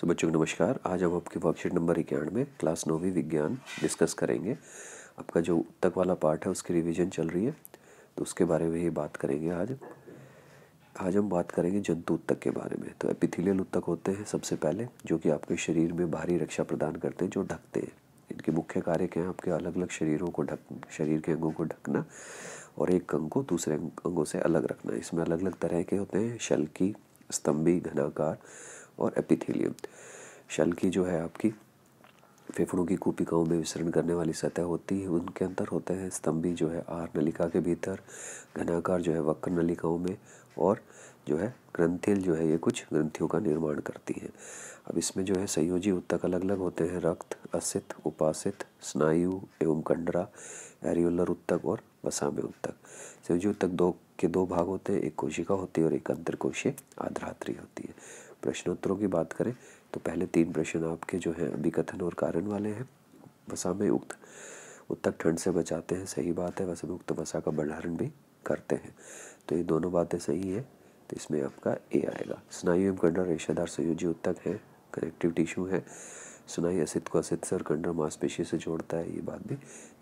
सो तो so, बच्चों को नमस्कार आज हम आपकी वर्कशीट नंबर इक्यानवे क्लास नौवीं विज्ञान डिस्कस करेंगे आपका जो तक वाला पार्ट है उसकी रिवीजन चल रही है तो उसके बारे में ही बात करेंगे आज आज हम बात करेंगे जंतु उत्तक के बारे में तो एपिथिलियल उत्तक होते हैं सबसे पहले जो कि आपके शरीर में भारी रक्षा प्रदान करते हैं जो ढकते हैं इनके मुख्य कार्य क्या है आपके अलग अलग शरीरों को ढक शरीर के अंगों को ढकना और एक अंग को दूसरे अंगों से अलग रखना इसमें अलग अलग तरह के होते हैं शल्की स्तंभी घनाकार और एपिथेलियम शल की जो है आपकी फेफड़ों की कूपिकाओं में विसरण करने वाली सतह होती है उनके अंदर होते हैं स्तंभी जो है आर नलिका के भीतर घनाकार जो है वक्र नलिकाओं में और जो है ग्रंथिल जो है ये कुछ ग्रंथियों का निर्माण करती हैं अब इसमें जो है संयोजी उत्तक अलग अलग होते हैं रक्त असित उपासित स्नायु एवं कंडरा एरियोलर उत्तक और वसाम्य उत्तक संयोजी उत्तक दो के दो भाग होते हैं एक कोशिका होती है और एक अंतर कोशीय आधरात्री होती है प्रश्नोत्तरों की बात करें तो पहले तीन प्रश्न आपके जो हैं कथन और कारण वाले हैं वसा में उक्त उत्तक ठंड से बचाते हैं सही बात है वसा में उक्त वसा का भंडारण भी करते हैं तो ये दोनों बातें सही है तो इसमें आपका ए आएगा स्नायु एवं कंडर रेशादार संयोजी उत्तक है कनेक्टिव टिश्यू है सुनाई असित को असित से और कंडर मांसपेशी से जोड़ता है ये बात भी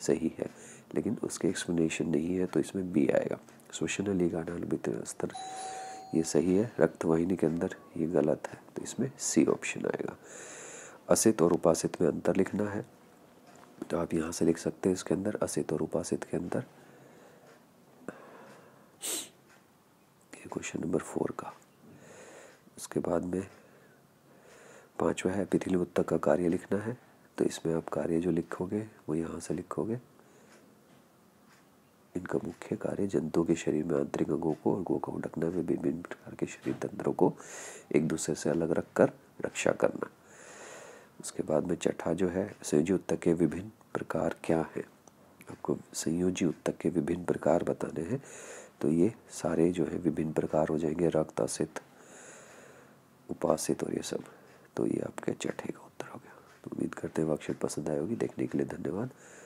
सही है लेकिन उसके एक्सप्लेनेशन नहीं है तो इसमें बी आएगा श्वसन अली गाना स्तर ये सही है रक्तवाहिनी के अंदर ये गलत है तो इसमें सी ऑप्शन आएगा असित और उपासित में अंतर लिखना है तो आप यहाँ से लिख सकते हैं इसके अंदर असित और उपासित के अंदर क्वेश्चन नंबर फोर का उसके बाद में पांचवा है पिथिलोत्तक का कार्य लिखना है तो इसमें आप कार्य जो लिखोगे वो यहाँ से लिखोगे इनका मुख्य कार्य जंतु के शरीर में आंतरिक अंगों को और गो को ढकना में विभिन्न प्रकार के शरीर तंत्रों को एक दूसरे से अलग रख कर रक्षा करना उसके बाद में छठा जो है संयोजी उत्तक के विभिन्न प्रकार क्या हैं आपको संयोजी उत्तक के विभिन्न प्रकार बताने हैं तो ये सारे जो है विभिन्न प्रकार हो जाएंगे रक्त असित उपासित और ये सब तो ये आपके छठे का उत्तर हो गया तो उम्मीद करते हैं वक्शट पसंद आए होगी देखने के लिए धन्यवाद